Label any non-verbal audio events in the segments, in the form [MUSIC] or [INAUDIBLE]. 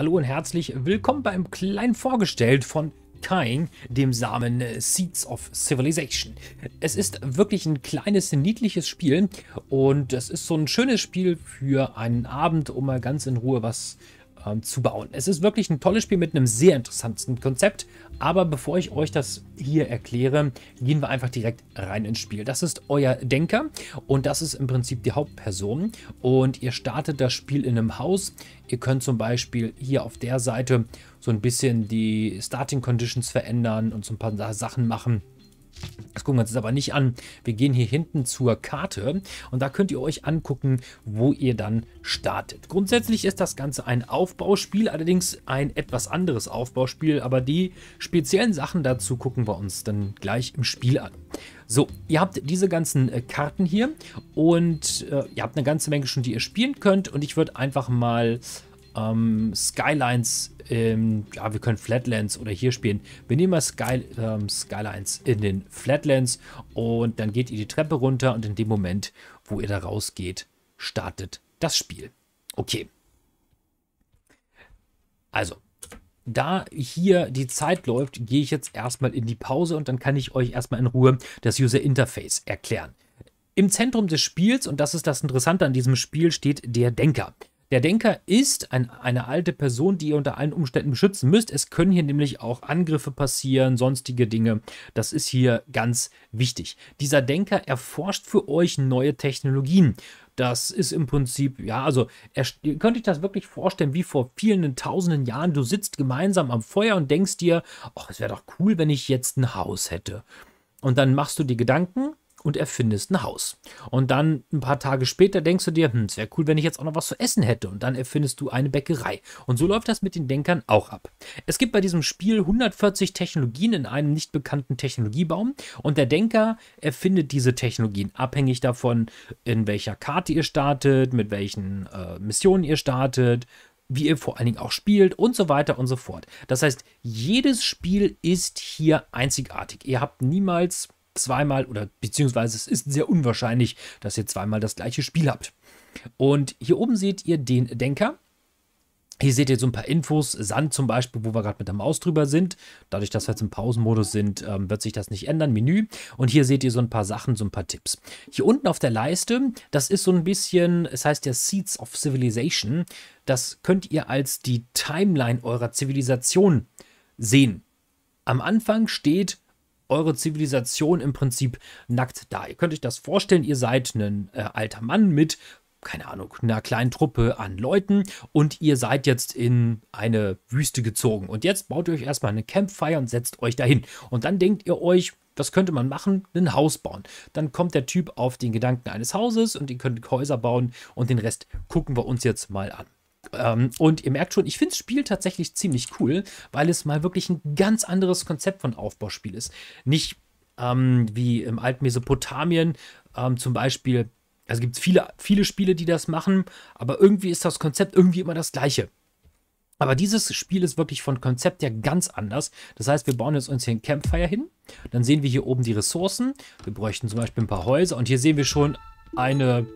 Hallo und herzlich willkommen beim kleinen Vorgestellt von Kain, dem Samen Seeds of Civilization. Es ist wirklich ein kleines, niedliches Spiel und es ist so ein schönes Spiel für einen Abend, um mal ganz in Ruhe was zu ähm, zu bauen. Es ist wirklich ein tolles Spiel mit einem sehr interessanten Konzept, aber bevor ich euch das hier erkläre, gehen wir einfach direkt rein ins Spiel. Das ist euer Denker und das ist im Prinzip die Hauptperson und ihr startet das Spiel in einem Haus. Ihr könnt zum Beispiel hier auf der Seite so ein bisschen die Starting Conditions verändern und so ein paar Sachen machen. Das gucken wir uns jetzt aber nicht an. Wir gehen hier hinten zur Karte und da könnt ihr euch angucken, wo ihr dann startet. Grundsätzlich ist das Ganze ein Aufbauspiel, allerdings ein etwas anderes Aufbauspiel, aber die speziellen Sachen dazu gucken wir uns dann gleich im Spiel an. So, ihr habt diese ganzen äh, Karten hier und äh, ihr habt eine ganze Menge schon, die ihr spielen könnt und ich würde einfach mal ähm, Skylines, ähm, ja, wir können Flatlands oder hier spielen. Wir nehmen mal Sky, ähm, Skylines in den Flatlands und dann geht ihr die Treppe runter und in dem Moment, wo ihr da rausgeht, startet das Spiel. Okay. Also, da hier die Zeit läuft, gehe ich jetzt erstmal in die Pause und dann kann ich euch erstmal in Ruhe das User Interface erklären. Im Zentrum des Spiels, und das ist das Interessante an diesem Spiel, steht der Denker. Der Denker ist ein, eine alte Person, die ihr unter allen Umständen beschützen müsst. Es können hier nämlich auch Angriffe passieren, sonstige Dinge. Das ist hier ganz wichtig. Dieser Denker erforscht für euch neue Technologien. Das ist im Prinzip, ja, also er, ihr könnt euch das wirklich vorstellen, wie vor vielen tausenden Jahren. Du sitzt gemeinsam am Feuer und denkst dir, ach, es wäre doch cool, wenn ich jetzt ein Haus hätte. Und dann machst du dir Gedanken und erfindest ein Haus. Und dann ein paar Tage später denkst du dir, hm, es wäre cool, wenn ich jetzt auch noch was zu essen hätte. Und dann erfindest du eine Bäckerei. Und so läuft das mit den Denkern auch ab. Es gibt bei diesem Spiel 140 Technologien in einem nicht bekannten Technologiebaum. Und der Denker erfindet diese Technologien, abhängig davon, in welcher Karte ihr startet, mit welchen äh, Missionen ihr startet, wie ihr vor allen Dingen auch spielt und so weiter und so fort. Das heißt, jedes Spiel ist hier einzigartig. Ihr habt niemals zweimal oder beziehungsweise es ist sehr unwahrscheinlich, dass ihr zweimal das gleiche Spiel habt. Und hier oben seht ihr den Denker. Hier seht ihr so ein paar Infos, Sand zum Beispiel, wo wir gerade mit der Maus drüber sind. Dadurch, dass wir jetzt im Pausenmodus sind, ähm, wird sich das nicht ändern. Menü. Und hier seht ihr so ein paar Sachen, so ein paar Tipps. Hier unten auf der Leiste, das ist so ein bisschen, es heißt ja Seeds of Civilization. Das könnt ihr als die Timeline eurer Zivilisation sehen. Am Anfang steht eure Zivilisation im Prinzip nackt da. Ihr könnt euch das vorstellen, ihr seid ein äh, alter Mann mit keine Ahnung, einer kleinen Truppe an Leuten und ihr seid jetzt in eine Wüste gezogen. Und jetzt baut ihr euch erstmal eine Campfire und setzt euch dahin. Und dann denkt ihr euch, was könnte man machen? Ein Haus bauen. Dann kommt der Typ auf den Gedanken eines Hauses und ihr könnt Häuser bauen und den Rest gucken wir uns jetzt mal an. Ähm, und ihr merkt schon, ich finde das Spiel tatsächlich ziemlich cool, weil es mal wirklich ein ganz anderes Konzept von Aufbauspiel ist. Nicht ähm, wie im alten Mesopotamien ähm, zum Beispiel. Also gibt es viele, viele Spiele, die das machen, aber irgendwie ist das Konzept irgendwie immer das gleiche. Aber dieses Spiel ist wirklich von Konzept her ganz anders. Das heißt, wir bauen jetzt uns hier ein Campfire hin. Dann sehen wir hier oben die Ressourcen. Wir bräuchten zum Beispiel ein paar Häuser. Und hier sehen wir schon eine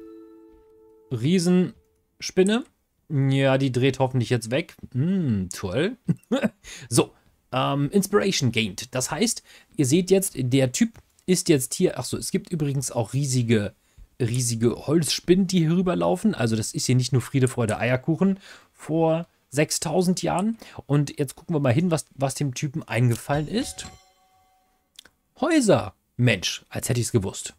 Riesenspinne. Ja, die dreht hoffentlich jetzt weg. Hm, toll. [LAUGHS] so, ähm, Inspiration gained. Das heißt, ihr seht jetzt, der Typ ist jetzt hier. Achso, es gibt übrigens auch riesige, riesige Holzspinnen, die hier rüberlaufen. Also das ist hier nicht nur Friede, Freude, Eierkuchen vor 6000 Jahren. Und jetzt gucken wir mal hin, was, was dem Typen eingefallen ist. Häuser. Mensch, als hätte ich es gewusst.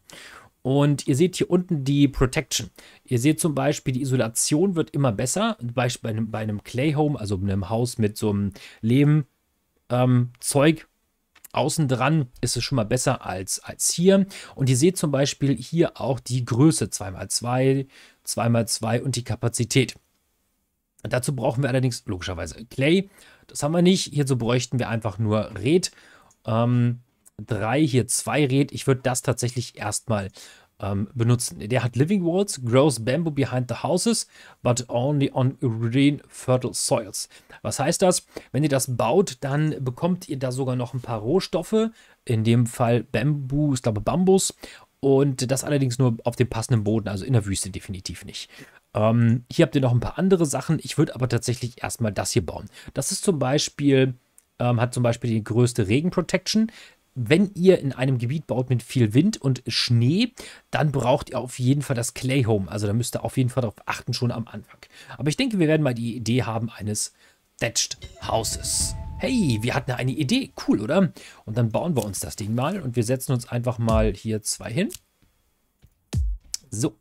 Und ihr seht hier unten die Protection. Ihr seht zum Beispiel, die Isolation wird immer besser. Beispiel bei einem, bei einem Clay Home, also einem Haus mit so einem Lehmzeug. ähm, außen dran ist es schon mal besser als, als hier. Und ihr seht zum Beispiel hier auch die Größe 2x2, 2x2 und die Kapazität. Und dazu brauchen wir allerdings logischerweise Clay. Das haben wir nicht. Hierzu bräuchten wir einfach nur Red. Ähm, 3 hier 2 Red. Ich würde das tatsächlich erstmal ähm, benutzen. Der hat Living Walls, grows bamboo behind the houses, but only on green fertile soils. Was heißt das? Wenn ihr das baut, dann bekommt ihr da sogar noch ein paar Rohstoffe. In dem Fall Bamboo, ich glaube Bambus. Und das allerdings nur auf dem passenden Boden, also in der Wüste definitiv nicht. Ähm, hier habt ihr noch ein paar andere Sachen. Ich würde aber tatsächlich erstmal das hier bauen. Das ist zum Beispiel, ähm, hat zum Beispiel die größte Regen Protection wenn ihr in einem Gebiet baut mit viel Wind und Schnee, dann braucht ihr auf jeden Fall das Clay Home. Also da müsst ihr auf jeden Fall darauf achten, schon am Anfang. Aber ich denke, wir werden mal die Idee haben eines Thatched Houses. Hey, wir hatten eine Idee. Cool, oder? Und dann bauen wir uns das Ding mal und wir setzen uns einfach mal hier zwei hin. So.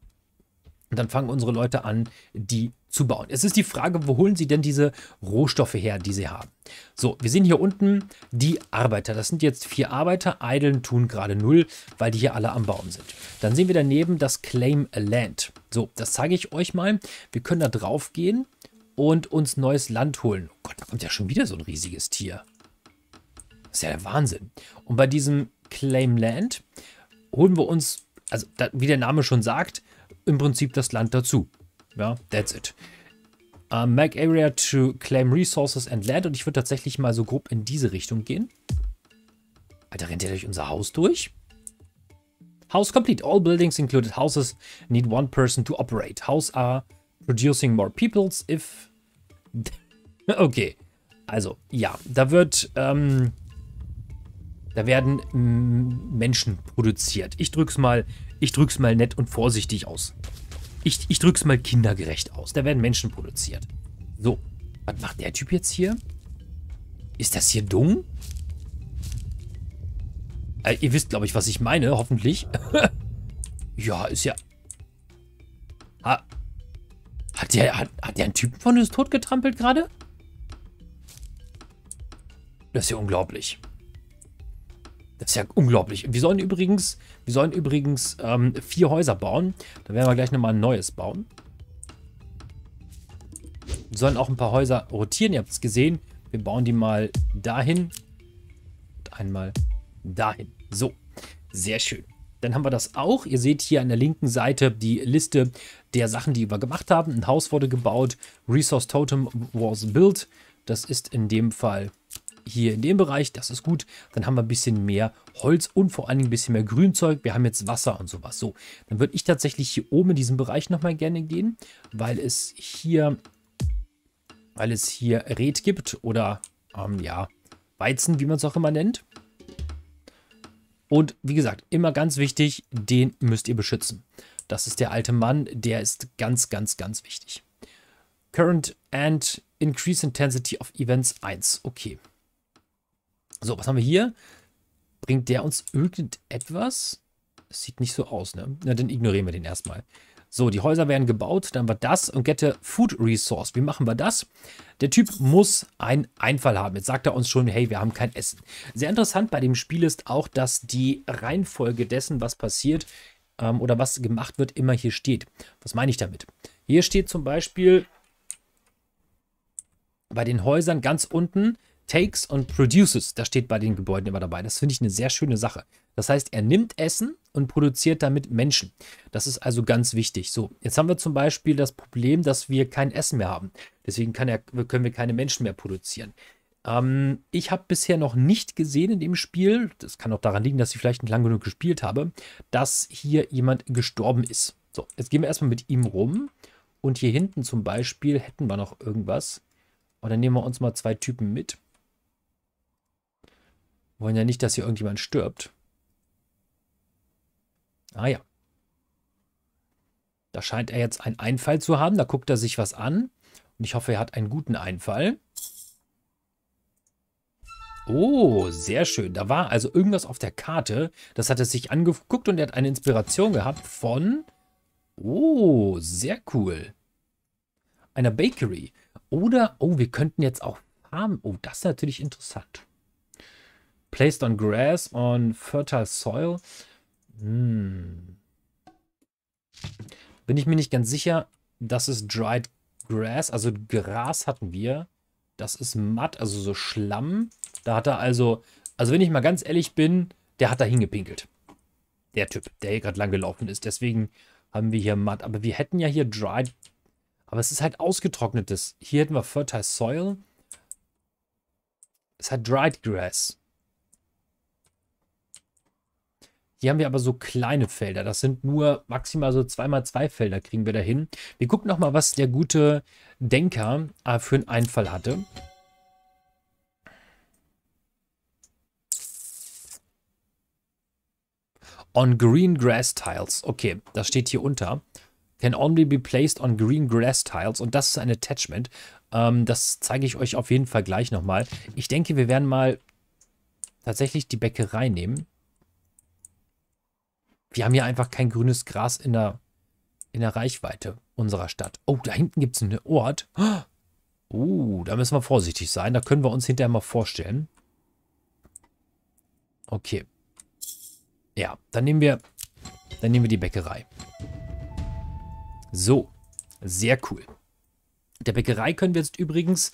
Und dann fangen unsere Leute an, die zu bauen. Es ist die Frage, wo holen Sie denn diese Rohstoffe her, die Sie haben? So, wir sehen hier unten die Arbeiter. Das sind jetzt vier Arbeiter. Eideln tun gerade null, weil die hier alle am Bauen sind. Dann sehen wir daneben das Claim Land. So, das zeige ich euch mal. Wir können da drauf gehen und uns neues Land holen. Oh Gott, da kommt ja schon wieder so ein riesiges Tier. Das ist ja der Wahnsinn. Und bei diesem Claim Land holen wir uns, also wie der Name schon sagt, im Prinzip das Land dazu. Ja, that's it. Uh, äh, Make Area to Claim Resources and Land. Und ich würde tatsächlich mal so grob in diese Richtung gehen. Alter, rennt ihr durch unser Haus durch? House complete. All buildings included houses need one person to operate. House are producing more peoples if... [LAUGHS] okay. Also, ja. Da wird... Ähm, da werden mm, Menschen produziert. Ich drück's mal, ich drück's mal nett und vorsichtig aus ich, ich drücke es mal kindergerecht aus. Da werden Menschen produziert. So, was macht der Typ jetzt hier? Ist das hier dumm? Äh, ihr wisst, glaube ich, was ich meine, hoffentlich. [LAUGHS] ja, ist ja... Ha hat der, hat, hat der einen Typen von uns totgetrampelt gerade? Das ist ja unglaublich. Das ist ja unglaublich. Wir sollen übrigens, wir sollen übrigens ähm, vier Häuser bauen. Da werden wir gleich nochmal ein neues bauen. Wir sollen auch ein paar Häuser rotieren. Ihr habt es gesehen. Wir bauen die mal dahin. Und einmal dahin. So, sehr schön. Dann haben wir das auch. Ihr seht hier an der linken Seite die Liste der Sachen, die wir gemacht haben. Ein Haus wurde gebaut. Resource Totem was built. Das ist in dem Fall hier in dem Bereich, das ist gut. Dann haben wir ein bisschen mehr Holz und vor allen Dingen ein bisschen mehr Grünzeug. Wir haben jetzt Wasser und sowas. So, dann würde ich tatsächlich hier oben in diesem Bereich nochmal gerne gehen, weil es hier, weil es hier Red gibt oder, ähm, ja, Weizen, wie man es auch immer nennt. Und wie gesagt, immer ganz wichtig, den müsst ihr beschützen. Das ist der alte Mann, der ist ganz, ganz, ganz wichtig. Current and Increase Intensity of Events 1. Okay. So, was haben wir hier? Bringt der uns irgendetwas? Das sieht nicht so aus, ne? Na, dann ignorieren wir den erstmal. So, die Häuser werden gebaut, dann war das und Gette Food Resource. Wie machen wir das? Der Typ muss einen Einfall haben. Jetzt sagt er uns schon, hey, wir haben kein Essen. Sehr interessant bei dem Spiel ist auch, dass die Reihenfolge dessen, was passiert ähm, oder was gemacht wird, immer hier steht. Was meine ich damit? Hier steht zum Beispiel bei den Häusern ganz unten, takes und produces. Das steht bei den Gebäuden immer dabei. Das finde ich eine sehr schöne Sache. Das heißt, er nimmt Essen und produziert damit Menschen. Das ist also ganz wichtig. So, jetzt haben wir zum Beispiel das Problem, dass wir kein Essen mehr haben. Deswegen er, können wir keine Menschen mehr produzieren. Ähm, ich habe bisher noch nicht gesehen in dem Spiel, das kann auch daran liegen, dass ich vielleicht nicht lang genug gespielt habe, dass hier jemand gestorben ist. So, jetzt gehen wir erstmal mit ihm rum. Und hier hinten zum Beispiel hätten wir noch irgendwas. Und dann nehmen wir uns mal zwei Typen mit. Wollen ja nicht, dass hier irgendjemand stirbt. Ah ja. Da scheint er jetzt einen Einfall zu haben. Da guckt er sich was an. Und ich hoffe, er hat einen guten Einfall. Oh, sehr schön. Da war also irgendwas auf der Karte. Das hat er sich angeguckt und er hat eine Inspiration gehabt von... Oh, sehr cool. Einer Bakery. Oder, oh, wir könnten jetzt auch Farmen... Oh, das ist natürlich interessant. Placed on grass on fertile soil. Hm. Bin ich mir nicht ganz sicher. Das ist dried grass. Also Gras hatten wir. Das ist matt, also so Schlamm. Da hat er also, also wenn ich mal ganz ehrlich bin, der hat da hingepinkelt. Der Typ, der hier gerade lang gelaufen ist. Deswegen haben wir hier matt. Aber wir hätten ja hier dried. Aber es ist halt ausgetrocknetes. Hier hätten wir fertile soil. Es hat dried grass. Hier haben wir aber so kleine Felder. Das sind nur maximal so 2x2 Felder kriegen wir da hin. Wir gucken nochmal, was der gute Denker äh, für einen Einfall hatte. On green grass tiles. Okay, das steht hier unter. Can only be placed on green grass tiles. Und das ist ein Attachment. Ähm, das zeige ich euch auf jeden Fall gleich nochmal. Ich denke, wir werden mal tatsächlich die Bäckerei nehmen. Wir haben hier einfach kein grünes Gras in der, in der Reichweite unserer Stadt. Oh, da hinten gibt es einen Ort. Oh, [GASPS] da müssen wir vorsichtig sein. Da können wir uns hinterher mal vorstellen. Okay. Ja, dann nehmen wir, dann nehmen wir die Bäckerei. So, sehr cool. Der Bäckerei können wir jetzt übrigens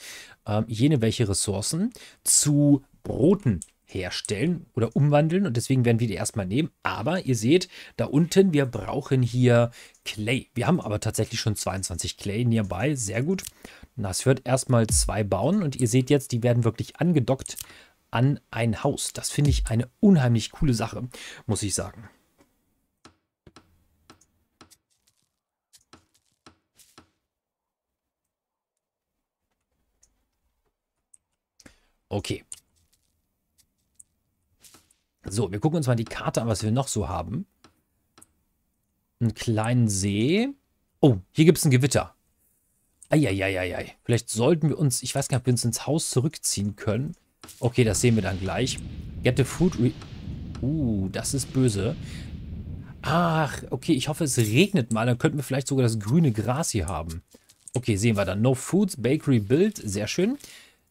ähm, jene welche Ressourcen zu Broten herstellen oder umwandeln und deswegen werden wir die erstmal nehmen. Aber ihr seht da unten, wir brauchen hier Clay. Wir haben aber tatsächlich schon 22 Clay nearby, sehr gut. Das wird erstmal zwei bauen und ihr seht jetzt, die werden wirklich angedockt an ein Haus. Das finde ich eine unheimlich coole Sache, muss ich sagen. Okay, so, wir gucken uns mal die Karte an, was wir noch so haben. Einen kleinen See. Oh, hier gibt es ein Gewitter. Eieieiei. Vielleicht sollten wir uns, ich weiß gar nicht, ob wir uns ins Haus zurückziehen können. Okay, das sehen wir dann gleich. Get the food re... Uh, das ist böse. Ach, okay, ich hoffe, es regnet mal. Dann könnten wir vielleicht sogar das grüne Gras hier haben. Okay, sehen wir dann. No Foods, Bakery Build, sehr schön.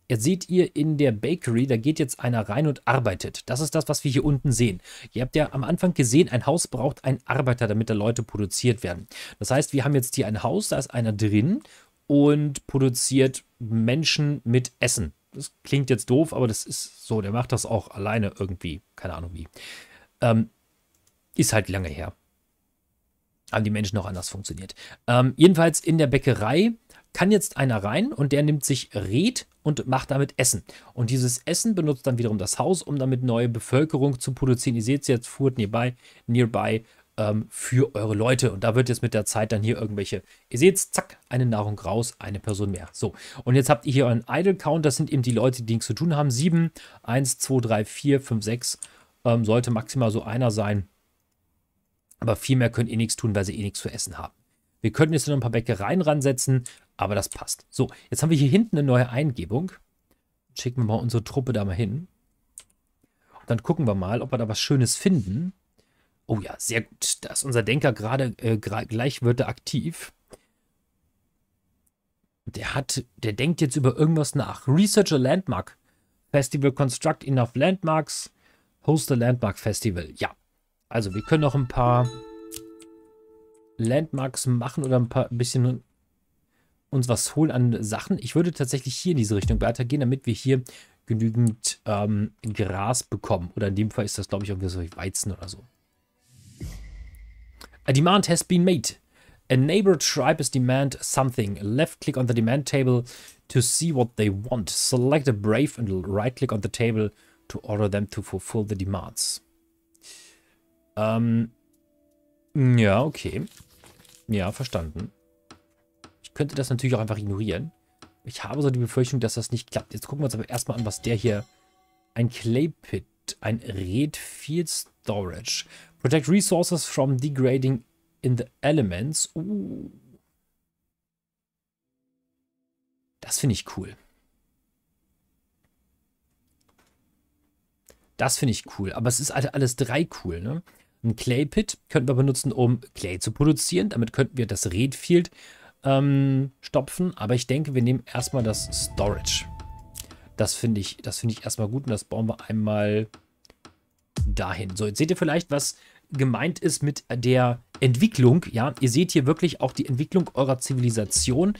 Jetzt seht ihr in der Bakery, da geht jetzt einer rein und arbeitet. Das ist das, was wir hier unten sehen. Ihr habt ja am Anfang gesehen, ein Haus braucht einen Arbeiter, damit da Leute produziert werden. Das heißt, wir haben jetzt hier ein Haus, da ist einer drin und produziert Menschen mit Essen. Das klingt jetzt doof, aber das ist so. Der macht das auch alleine irgendwie. Keine Ahnung wie. Ähm, ist halt lange her. Haben die Menschen auch anders funktioniert. Ähm, jedenfalls in der Bäckerei kann jetzt einer rein und der nimmt sich Red und macht damit Essen. Und dieses Essen benutzt dann wiederum das Haus, um damit neue Bevölkerung zu produzieren. Ihr seht es jetzt, Food Nearby, Nearby ähm, für eure Leute. Und da wird jetzt mit der Zeit dann hier irgendwelche, ihr seht es, zack, eine Nahrung raus, eine Person mehr. So, und jetzt habt ihr hier euren Idle-Count. Das sind eben die Leute, die nichts zu tun haben. 7, 1, 2, 3, 4, 5, 6 ähm, sollte maximal so einer sein. Aber viel mehr können eh nichts tun, weil sie eh nichts zu essen haben. Wir könnten jetzt noch ein paar Bäckereien ransetzen. Aber das passt. So, jetzt haben wir hier hinten eine neue Eingebung. Schicken wir mal unsere Truppe da mal hin. Und dann gucken wir mal, ob wir da was Schönes finden. Oh ja, sehr gut. Da ist unser Denker gerade äh, gleich wird er aktiv. Der hat, der denkt jetzt über irgendwas nach. Research a Landmark Festival, construct enough landmarks, host a Landmark Festival. Ja, also wir können noch ein paar Landmarks machen oder ein paar ein bisschen uns was holen an Sachen. Ich würde tatsächlich hier in diese Richtung weitergehen, damit wir hier genügend ähm, Gras bekommen. Oder in dem Fall ist das, glaube ich, irgendwie so Weizen oder so. A demand has been made. A neighbor tribe is demand something. Left click on the demand table to see what they want. Select a brave and right click on the table to order them to fulfill the demands. Ähm, ja, okay. Ja, verstanden könnte das natürlich auch einfach ignorieren. Ich habe so die Befürchtung, dass das nicht klappt. Jetzt gucken wir uns aber erstmal an, was der hier... Ein Clay Pit, ein Red Field Storage. Protect resources from degrading in the elements. Uh. Das finde ich cool. Das finde ich cool. Aber es ist halt alles drei cool, ne? Ein Clay Pit könnten wir benutzen, um Clay zu produzieren. Damit könnten wir das Redfield ähm, stopfen. Aber ich denke, wir nehmen erstmal das Storage. Das finde ich, das ich erstmal gut und das bauen wir einmal dahin. So, jetzt seht ihr vielleicht, was gemeint ist mit der Entwicklung. Ja, ihr seht hier wirklich auch die Entwicklung eurer Zivilisation,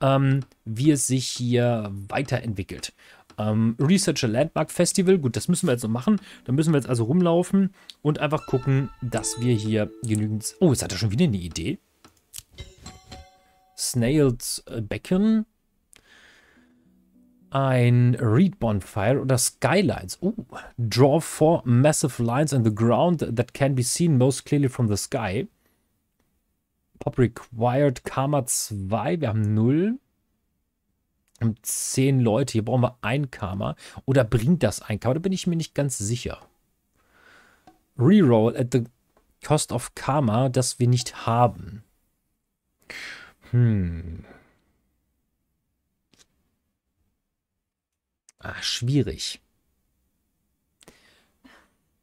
ähm, wie es sich hier weiterentwickelt. Ähm, Researcher Landmark Festival, gut, das müssen wir jetzt noch machen. Da müssen wir jetzt also rumlaufen und einfach gucken, dass wir hier genügend... Oh, jetzt hat er schon wieder eine Idee. Snails äh, Becken, ein Reed Bonfire oder Skylines. Oh, draw four massive lines in the ground that can be seen most clearly from the sky. Pop required Karma 2, wir haben 0. Wir haben 10 Leute, hier brauchen wir ein Karma. Oder bringt das ein Karma? Da bin ich mir nicht ganz sicher. Reroll at the cost of Karma, das wir nicht haben. Hm. Ah, schwierig.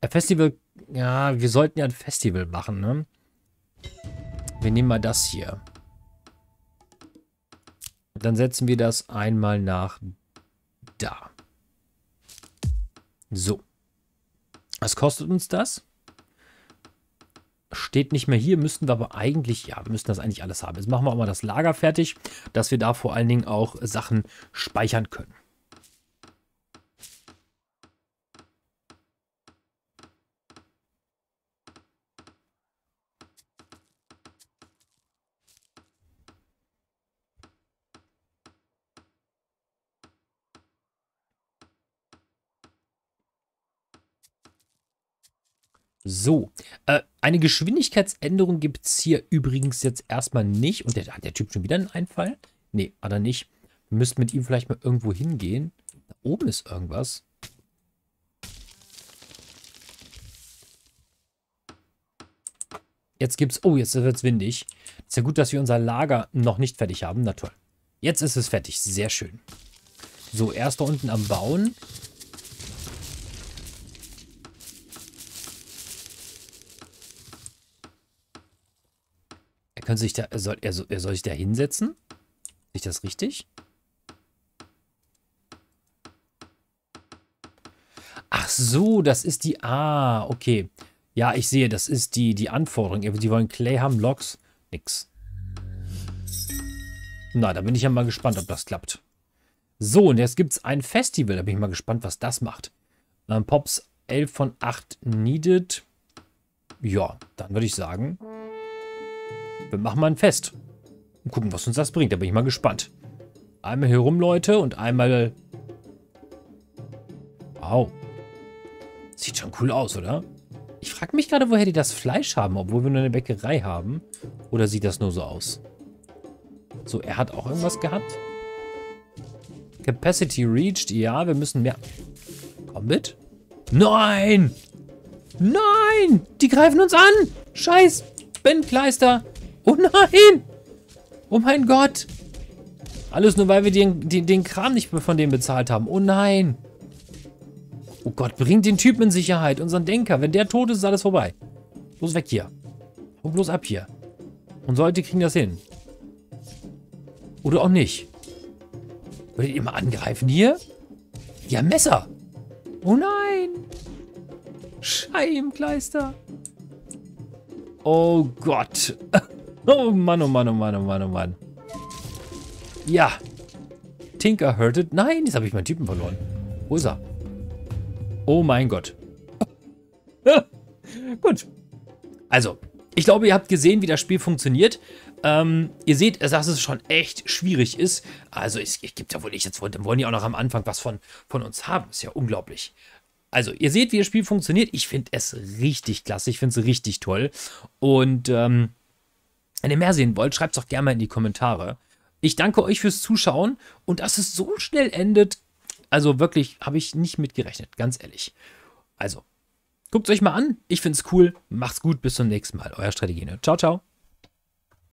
Ein äh, Festival, ja, wir sollten ja ein Festival machen, ne? Wir nehmen mal das hier. Dann setzen wir das einmal nach da. So. Was kostet uns das? steht nicht mehr hier, müssten wir aber eigentlich, ja, wir müssten das eigentlich alles haben. Jetzt machen wir auch mal das Lager fertig, dass wir da vor allen Dingen auch Sachen speichern können. So, äh, eine Geschwindigkeitsänderung gibt es hier übrigens jetzt erstmal nicht. Und der, hat der Typ schon wieder einen Einfall? Nee, hat er nicht. Wir müssten mit ihm vielleicht mal irgendwo hingehen. Da oben ist irgendwas. Jetzt gibt's... Oh, jetzt wird es windig. Ist ja gut, dass wir unser Lager noch nicht fertig haben. Na toll. Jetzt ist es fertig. Sehr schön. So, er ist da unten am Bauen. Können sich da, soll, er, soll, er soll sich da hinsetzen? Ist das richtig? Ach so, das ist die, ah, okay. Ja, ich sehe, das ist die, die Anforderung. Die wollen Clay haben, Logs, nix. Na, da bin ich ja mal gespannt, ob das klappt. So, und jetzt gibt es ein Festival. Da bin ich mal gespannt, was das macht. Dann ähm, Pops 11 von 8 needed. Ja, dann würde ich sagen, wir machen mal ein Fest. Und gucken, was uns das bringt. Da bin ich mal gespannt. Einmal hier rum, Leute. Und einmal... Wow. Sieht schon cool aus, oder? Ich frage mich gerade, woher die das Fleisch haben, obwohl wir nur eine Bäckerei haben. Oder sieht das nur so aus? So, er hat auch irgendwas gehabt. Capacity reached. Ja, wir müssen mehr... Komm mit. Nein! Nein! Die greifen uns an! Scheiß! Ben Kleister! Oh nein! Oh mein Gott! Alles nur, weil wir den, den, den Kram nicht mehr von dem bezahlt haben. Oh nein! Oh Gott, bringt den Typen in Sicherheit. Unseren Denker. Wenn der tot ist, ist alles vorbei. Bloß weg hier. Und bloß ab hier. Und Leute kriegen das hin. Oder auch nicht. Würdet ihr mal angreifen hier? Ja, Messer. Oh nein. Scheimkleister. Oh Gott. [LAUGHS] Oh Mann, oh Mann, oh Mann, oh Mann, oh Mann. Ja. Tinker heard it. Nein, jetzt habe ich meinen Typen verloren. Wo ist er? Oh mein Gott. [LAUGHS] Gut. Also, ich glaube, ihr habt gesehen, wie das Spiel funktioniert. Ähm, ihr seht, dass es schon echt schwierig ist. Also, es, es gibt ja wohl nicht, jetzt wollen, wollen die auch noch am Anfang was von, von uns haben. Ist ja unglaublich. Also, ihr seht, wie das Spiel funktioniert. Ich finde es richtig klasse. Ich finde es richtig toll. Und ähm, wenn ihr mehr sehen wollt, schreibt es doch gerne mal in die Kommentare. Ich danke euch fürs Zuschauen und dass es so schnell endet, also wirklich, habe ich nicht mitgerechnet, ganz ehrlich. Also, guckt es euch mal an. Ich finde es cool. Macht's gut, bis zum nächsten Mal. Euer Strategene. Ciao, ciao.